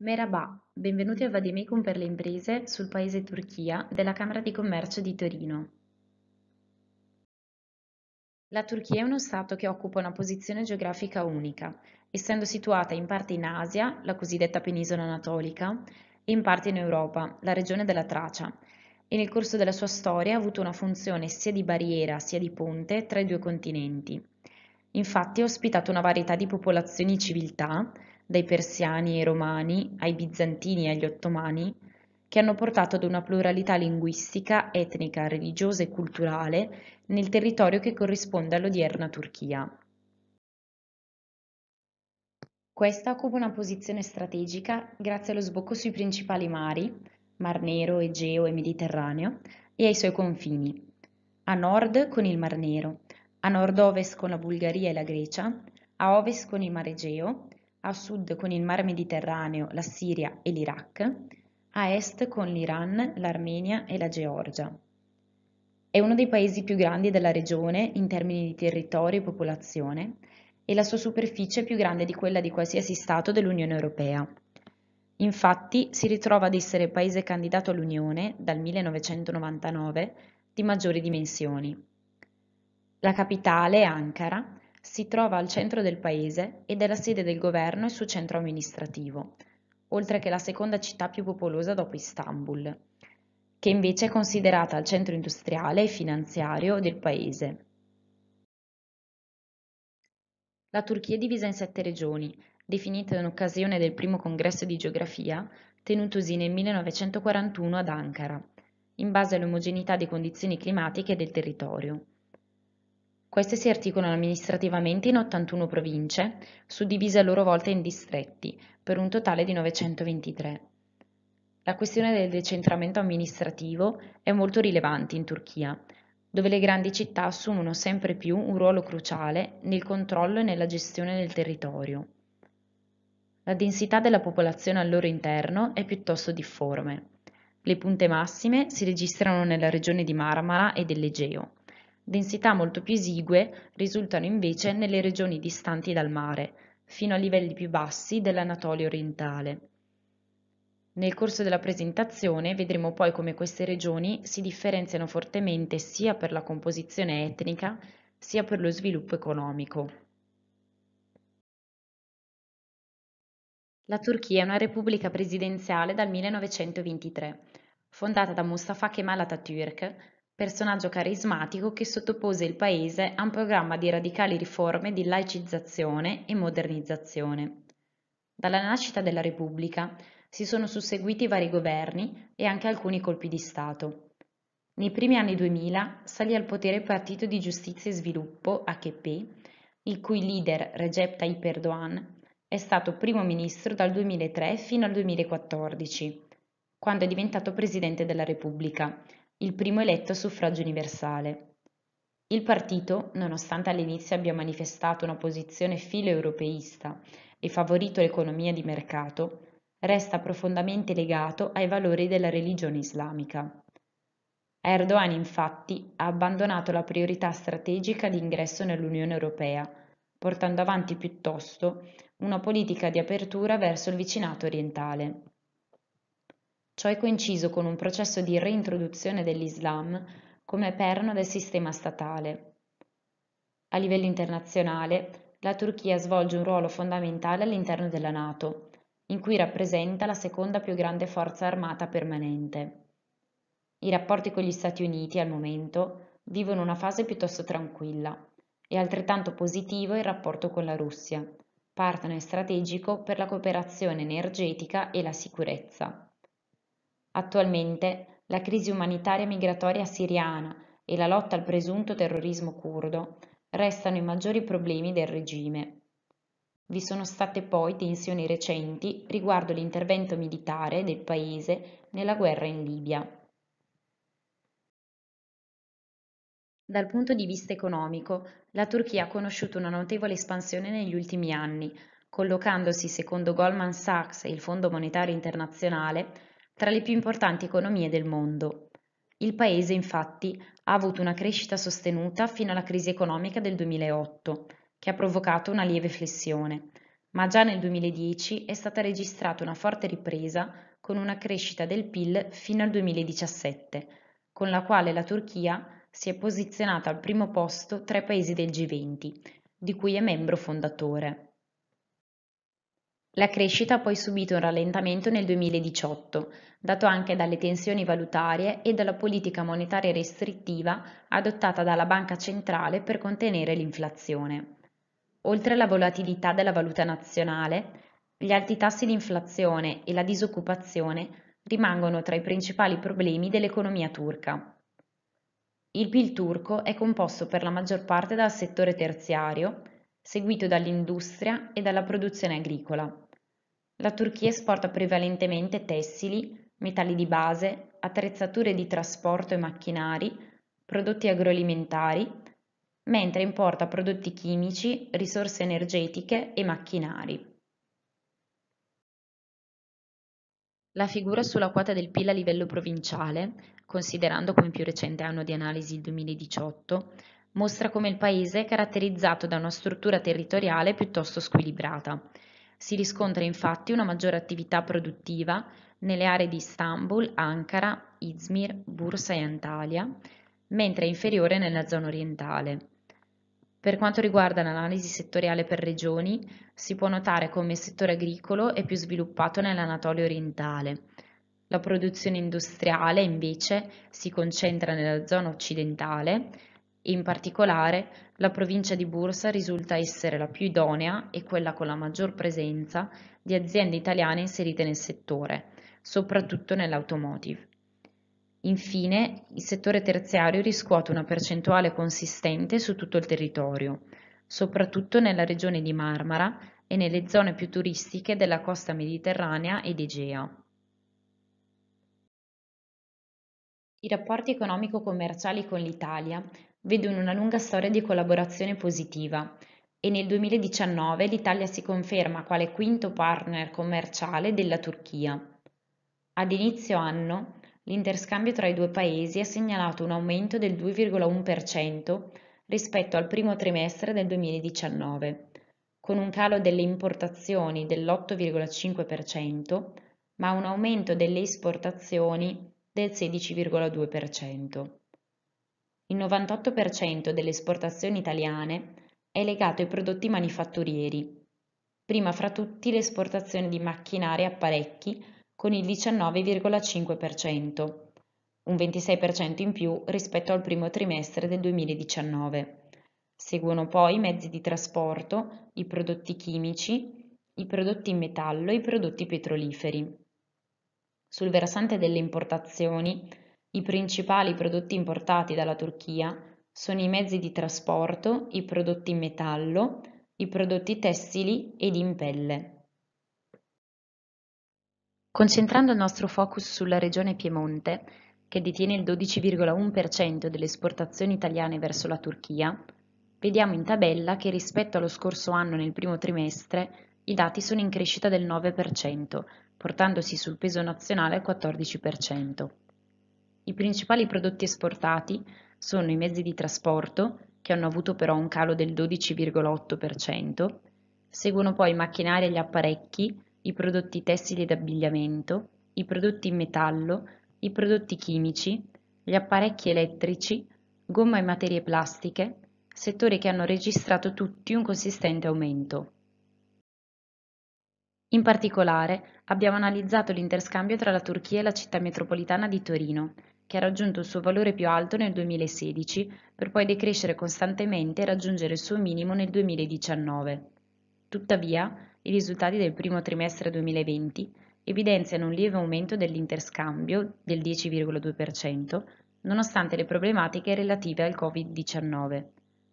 Merhaba, benvenuti al Vademecum per le imprese sul Paese Turchia della Camera di Commercio di Torino. La Turchia è uno Stato che occupa una posizione geografica unica, essendo situata in parte in Asia, la cosiddetta penisola anatolica, e in parte in Europa, la regione della Tracia, e nel corso della sua storia ha avuto una funzione sia di barriera sia di ponte tra i due continenti. Infatti ha ospitato una varietà di popolazioni e civiltà, dai persiani e romani, ai bizantini e agli ottomani, che hanno portato ad una pluralità linguistica, etnica, religiosa e culturale nel territorio che corrisponde all'odierna Turchia. Questa occupa una posizione strategica grazie allo sbocco sui principali mari, Mar Nero, Egeo e Mediterraneo, e ai suoi confini. A nord con il Mar Nero, a nord-ovest con la Bulgaria e la Grecia, a ovest con il Mar Egeo a sud con il Mar Mediterraneo, la Siria e l'Iraq, a est con l'Iran, l'Armenia e la Georgia. È uno dei paesi più grandi della regione in termini di territorio e popolazione e la sua superficie è più grande di quella di qualsiasi Stato dell'Unione Europea. Infatti si ritrova ad essere paese candidato all'Unione dal 1999 di maggiori dimensioni. La capitale, è Ankara, si trova al centro del paese ed è la sede del governo e suo centro amministrativo, oltre che la seconda città più popolosa dopo Istanbul, che invece è considerata il centro industriale e finanziario del paese. La Turchia è divisa in sette regioni, definite in occasione del primo congresso di geografia tenutosi nel 1941 ad Ankara, in base all'omogeneità di condizioni climatiche del territorio. Queste si articolano amministrativamente in 81 province, suddivise a loro volta in distretti, per un totale di 923. La questione del decentramento amministrativo è molto rilevante in Turchia, dove le grandi città assumono sempre più un ruolo cruciale nel controllo e nella gestione del territorio. La densità della popolazione al loro interno è piuttosto difforme. Le punte massime si registrano nella regione di Marmara e dell'Egeo Densità molto più esigue risultano invece nelle regioni distanti dal mare, fino a livelli più bassi dell'Anatolia orientale. Nel corso della presentazione vedremo poi come queste regioni si differenziano fortemente sia per la composizione etnica sia per lo sviluppo economico. La Turchia è una repubblica presidenziale dal 1923, fondata da Mustafa Kemal Atatürk Personaggio carismatico che sottopose il paese a un programma di radicali riforme di laicizzazione e modernizzazione. Dalla nascita della Repubblica si sono susseguiti vari governi e anche alcuni colpi di Stato. Nei primi anni 2000 salì al potere il Partito di Giustizia e Sviluppo, AKP, il cui leader Recep Tayyip Erdogan è stato primo ministro dal 2003 fino al 2014, quando è diventato presidente della Repubblica il primo eletto a suffragio universale. Il partito, nonostante all'inizio abbia manifestato una posizione filo-europeista e favorito l'economia di mercato, resta profondamente legato ai valori della religione islamica. Erdogan infatti ha abbandonato la priorità strategica di ingresso nell'Unione Europea, portando avanti piuttosto una politica di apertura verso il vicinato orientale. Ciò è coinciso con un processo di reintroduzione dell'Islam come perno del sistema statale. A livello internazionale, la Turchia svolge un ruolo fondamentale all'interno della NATO, in cui rappresenta la seconda più grande forza armata permanente. I rapporti con gli Stati Uniti al momento vivono una fase piuttosto tranquilla e altrettanto positivo il rapporto con la Russia, partner strategico per la cooperazione energetica e la sicurezza. Attualmente la crisi umanitaria migratoria siriana e la lotta al presunto terrorismo curdo restano i maggiori problemi del regime. Vi sono state poi tensioni recenti riguardo l'intervento militare del paese nella guerra in Libia. Dal punto di vista economico, la Turchia ha conosciuto una notevole espansione negli ultimi anni, collocandosi secondo Goldman Sachs e il Fondo Monetario Internazionale tra le più importanti economie del mondo. Il paese, infatti, ha avuto una crescita sostenuta fino alla crisi economica del 2008, che ha provocato una lieve flessione, ma già nel 2010 è stata registrata una forte ripresa con una crescita del PIL fino al 2017, con la quale la Turchia si è posizionata al primo posto tra i paesi del G20, di cui è membro fondatore. La crescita ha poi subito un rallentamento nel 2018, dato anche dalle tensioni valutarie e dalla politica monetaria restrittiva adottata dalla Banca centrale per contenere l'inflazione. Oltre alla volatilità della valuta nazionale, gli alti tassi di inflazione e la disoccupazione rimangono tra i principali problemi dell'economia turca. Il PIL turco è composto per la maggior parte dal settore terziario, seguito dall'industria e dalla produzione agricola. La Turchia esporta prevalentemente tessili, metalli di base, attrezzature di trasporto e macchinari, prodotti agroalimentari, mentre importa prodotti chimici, risorse energetiche e macchinari. La figura sulla quota del PIL a livello provinciale, considerando come più recente anno di analisi il 2018, mostra come il paese è caratterizzato da una struttura territoriale piuttosto squilibrata si riscontra infatti una maggiore attività produttiva nelle aree di Istanbul, Ankara, Izmir, Bursa e Antalya, mentre è inferiore nella zona orientale. Per quanto riguarda l'analisi settoriale per regioni, si può notare come il settore agricolo è più sviluppato nell'Anatolia orientale. La produzione industriale, invece, si concentra nella zona occidentale, in particolare, la provincia di Bursa risulta essere la più idonea e quella con la maggior presenza di aziende italiane inserite nel settore, soprattutto nell'automotive. Infine, il settore terziario riscuote una percentuale consistente su tutto il territorio, soprattutto nella regione di Marmara e nelle zone più turistiche della costa mediterranea ed Egea. I rapporti economico-commerciali con l'Italia vedono una lunga storia di collaborazione positiva e nel 2019 l'Italia si conferma quale quinto partner commerciale della Turchia. Ad inizio anno l'interscambio tra i due paesi ha segnalato un aumento del 2,1% rispetto al primo trimestre del 2019, con un calo delle importazioni dell'8,5%, ma un aumento delle esportazioni del 16,2%. Il 98% delle esportazioni italiane è legato ai prodotti manifatturieri, prima fra tutti l'esportazione di macchinari e apparecchi con il 19,5%, un 26% in più rispetto al primo trimestre del 2019. Seguono poi i mezzi di trasporto, i prodotti chimici, i prodotti in metallo e i prodotti petroliferi. Sul versante delle importazioni, i principali prodotti importati dalla Turchia sono i mezzi di trasporto, i prodotti in metallo, i prodotti tessili ed in pelle. Concentrando il nostro focus sulla regione Piemonte, che detiene il 12,1% delle esportazioni italiane verso la Turchia, vediamo in tabella che rispetto allo scorso anno nel primo trimestre i dati sono in crescita del 9%, portandosi sul peso nazionale al 14%. I principali prodotti esportati sono i mezzi di trasporto, che hanno avuto però un calo del 12,8%, seguono poi i macchinari e gli apparecchi, i prodotti tessili ed abbigliamento, i prodotti in metallo, i prodotti chimici, gli apparecchi elettrici, gomma e materie plastiche, settori che hanno registrato tutti un consistente aumento. In particolare abbiamo analizzato l'interscambio tra la Turchia e la città metropolitana di Torino che ha raggiunto il suo valore più alto nel 2016 per poi decrescere costantemente e raggiungere il suo minimo nel 2019. Tuttavia, i risultati del primo trimestre 2020 evidenziano un lieve aumento dell'interscambio del 10,2%, nonostante le problematiche relative al Covid-19,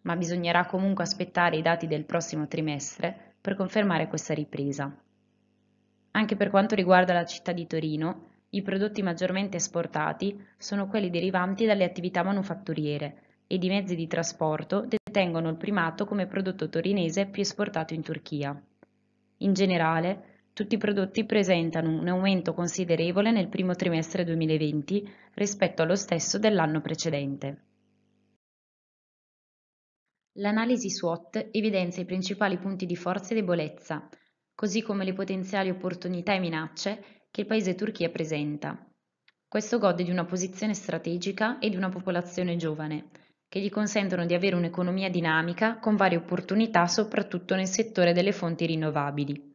ma bisognerà comunque aspettare i dati del prossimo trimestre per confermare questa ripresa. Anche per quanto riguarda la città di Torino, i prodotti maggiormente esportati sono quelli derivanti dalle attività manufatturiere ed i mezzi di trasporto detengono il primato come prodotto torinese più esportato in Turchia. In generale, tutti i prodotti presentano un aumento considerevole nel primo trimestre 2020 rispetto allo stesso dell'anno precedente. L'analisi SWOT evidenzia i principali punti di forza e debolezza, così come le potenziali opportunità e minacce che il paese Turchia presenta. Questo gode di una posizione strategica e di una popolazione giovane, che gli consentono di avere un'economia dinamica con varie opportunità soprattutto nel settore delle fonti rinnovabili.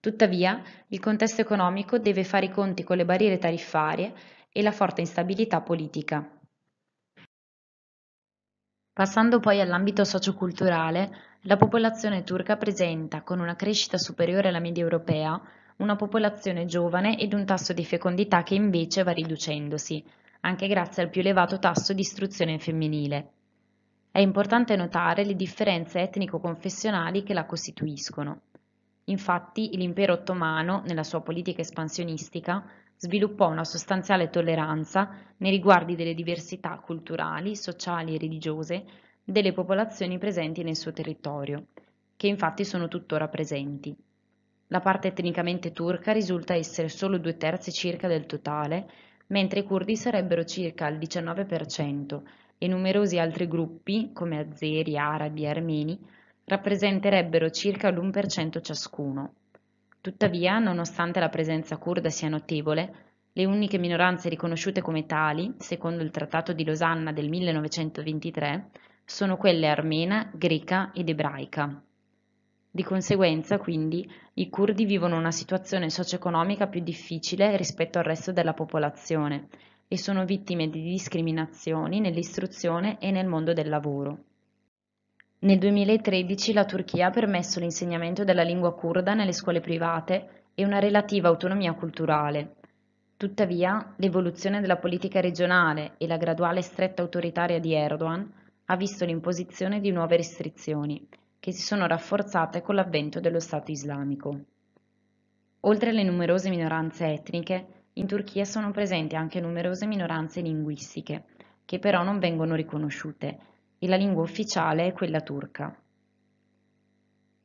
Tuttavia, il contesto economico deve fare i conti con le barriere tariffarie e la forte instabilità politica. Passando poi all'ambito socioculturale, la popolazione turca presenta, con una crescita superiore alla media europea, una popolazione giovane ed un tasso di fecondità che invece va riducendosi, anche grazie al più elevato tasso di istruzione femminile. È importante notare le differenze etnico-confessionali che la costituiscono. Infatti, l'impero ottomano, nella sua politica espansionistica, sviluppò una sostanziale tolleranza nei riguardi delle diversità culturali, sociali e religiose delle popolazioni presenti nel suo territorio, che infatti sono tuttora presenti. La parte etnicamente turca risulta essere solo due terzi circa del totale, mentre i curdi sarebbero circa il 19% e numerosi altri gruppi, come azeri, arabi e armeni, rappresenterebbero circa l'1% ciascuno. Tuttavia, nonostante la presenza curda sia notevole, le uniche minoranze riconosciute come tali, secondo il Trattato di Losanna del 1923, sono quelle armena, greca ed ebraica. Di conseguenza, quindi, i curdi vivono una situazione socio-economica più difficile rispetto al resto della popolazione e sono vittime di discriminazioni nell'istruzione e nel mondo del lavoro. Nel 2013 la Turchia ha permesso l'insegnamento della lingua curda nelle scuole private e una relativa autonomia culturale. Tuttavia, l'evoluzione della politica regionale e la graduale stretta autoritaria di Erdogan ha visto l'imposizione di nuove restrizioni che si sono rafforzate con l'avvento dello Stato islamico. Oltre alle numerose minoranze etniche, in Turchia sono presenti anche numerose minoranze linguistiche, che però non vengono riconosciute, e la lingua ufficiale è quella turca.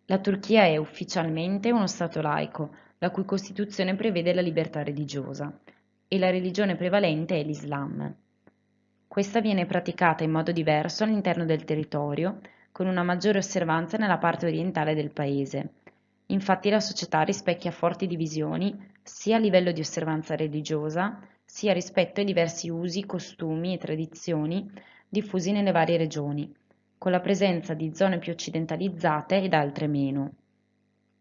La Turchia è ufficialmente uno Stato laico, la cui Costituzione prevede la libertà religiosa, e la religione prevalente è l'Islam. Questa viene praticata in modo diverso all'interno del territorio con una maggiore osservanza nella parte orientale del paese. Infatti la società rispecchia forti divisioni sia a livello di osservanza religiosa, sia rispetto ai diversi usi, costumi e tradizioni diffusi nelle varie regioni, con la presenza di zone più occidentalizzate ed altre meno.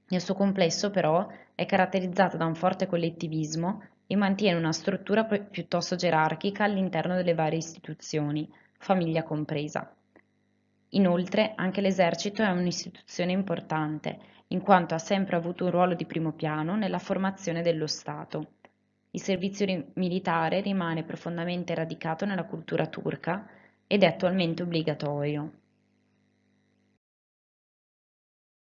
Nel suo complesso, però, è caratterizzata da un forte collettivismo e mantiene una struttura piuttosto gerarchica all'interno delle varie istituzioni, famiglia compresa. Inoltre anche l'esercito è un'istituzione importante, in quanto ha sempre avuto un ruolo di primo piano nella formazione dello Stato. Il servizio militare rimane profondamente radicato nella cultura turca ed è attualmente obbligatorio.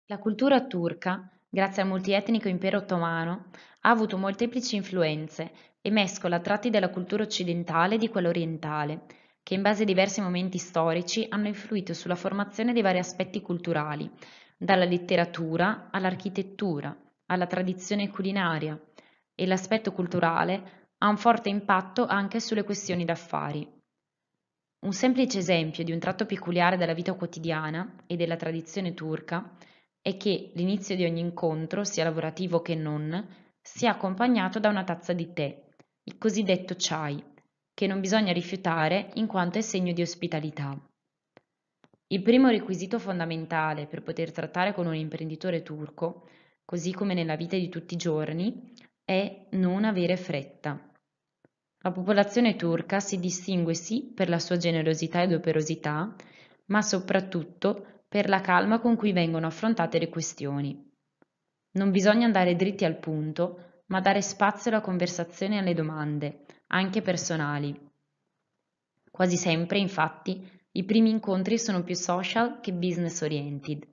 La cultura turca, grazie al multietnico impero ottomano, ha avuto molteplici influenze e mescola tratti della cultura occidentale e di quella orientale, che in base a diversi momenti storici hanno influito sulla formazione dei vari aspetti culturali, dalla letteratura all'architettura, alla tradizione culinaria e l'aspetto culturale ha un forte impatto anche sulle questioni d'affari. Un semplice esempio di un tratto peculiare della vita quotidiana e della tradizione turca è che l'inizio di ogni incontro, sia lavorativo che non, sia accompagnato da una tazza di tè, il cosiddetto chai, che non bisogna rifiutare in quanto è segno di ospitalità. Il primo requisito fondamentale per poter trattare con un imprenditore turco, così come nella vita di tutti i giorni, è non avere fretta. La popolazione turca si distingue sì per la sua generosità ed operosità, ma soprattutto per la calma con cui vengono affrontate le questioni. Non bisogna andare dritti al punto, ma dare spazio alla conversazione e alle domande, anche personali. Quasi sempre, infatti, i primi incontri sono più social che business oriented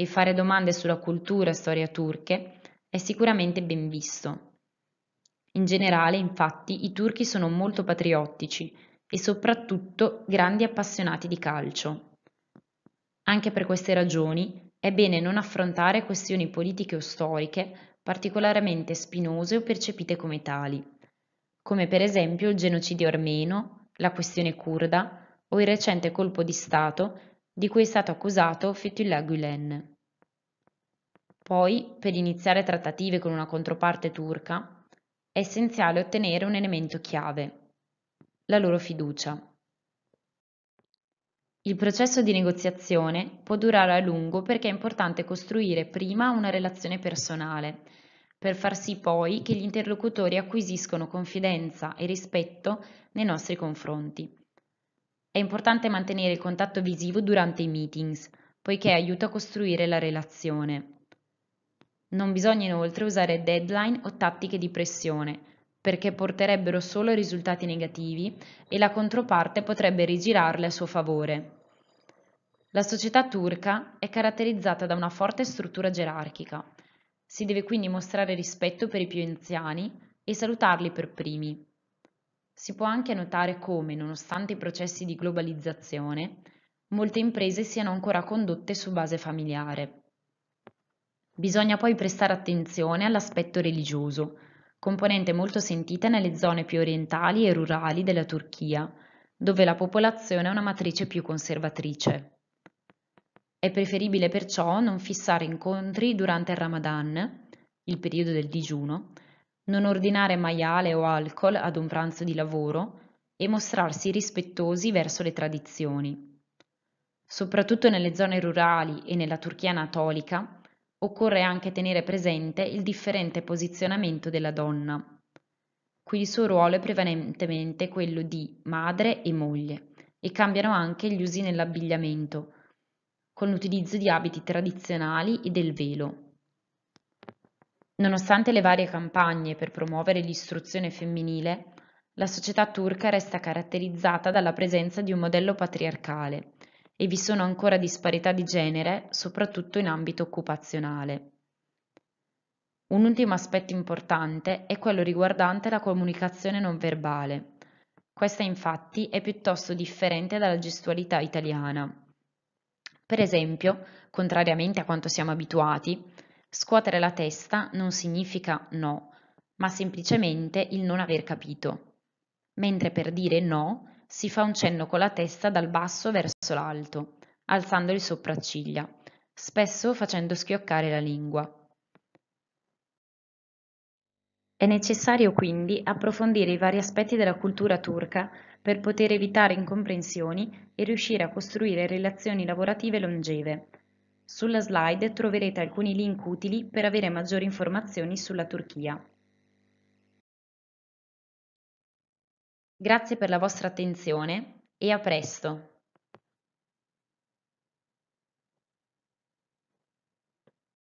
e fare domande sulla cultura e storia turche è sicuramente ben visto. In generale, infatti, i turchi sono molto patriottici e soprattutto grandi appassionati di calcio. Anche per queste ragioni è bene non affrontare questioni politiche o storiche particolarmente spinose o percepite come tali come per esempio il genocidio armeno, la questione curda o il recente colpo di Stato di cui è stato accusato Fethullah Gulen. Poi, per iniziare trattative con una controparte turca, è essenziale ottenere un elemento chiave, la loro fiducia. Il processo di negoziazione può durare a lungo perché è importante costruire prima una relazione personale per far sì poi che gli interlocutori acquisiscono confidenza e rispetto nei nostri confronti. È importante mantenere il contatto visivo durante i meetings, poiché aiuta a costruire la relazione. Non bisogna inoltre usare deadline o tattiche di pressione, perché porterebbero solo risultati negativi e la controparte potrebbe rigirarle a suo favore. La società turca è caratterizzata da una forte struttura gerarchica, si deve quindi mostrare rispetto per i più anziani e salutarli per primi. Si può anche notare come, nonostante i processi di globalizzazione, molte imprese siano ancora condotte su base familiare. Bisogna poi prestare attenzione all'aspetto religioso, componente molto sentita nelle zone più orientali e rurali della Turchia, dove la popolazione ha una matrice più conservatrice. È preferibile perciò non fissare incontri durante il Ramadan, il periodo del digiuno, non ordinare maiale o alcol ad un pranzo di lavoro e mostrarsi rispettosi verso le tradizioni. Soprattutto nelle zone rurali e nella Turchia anatolica, occorre anche tenere presente il differente posizionamento della donna. Qui il suo ruolo è prevalentemente quello di madre e moglie e cambiano anche gli usi nell'abbigliamento con l'utilizzo di abiti tradizionali e del velo. Nonostante le varie campagne per promuovere l'istruzione femminile, la società turca resta caratterizzata dalla presenza di un modello patriarcale e vi sono ancora disparità di genere, soprattutto in ambito occupazionale. Un ultimo aspetto importante è quello riguardante la comunicazione non verbale. Questa infatti è piuttosto differente dalla gestualità italiana. Per esempio, contrariamente a quanto siamo abituati, scuotere la testa non significa no, ma semplicemente il non aver capito. Mentre per dire no si fa un cenno con la testa dal basso verso l'alto, alzando il sopracciglia, spesso facendo schioccare la lingua. È necessario quindi approfondire i vari aspetti della cultura turca per poter evitare incomprensioni e riuscire a costruire relazioni lavorative longeve. Sulla slide troverete alcuni link utili per avere maggiori informazioni sulla Turchia. Grazie per la vostra attenzione e a presto!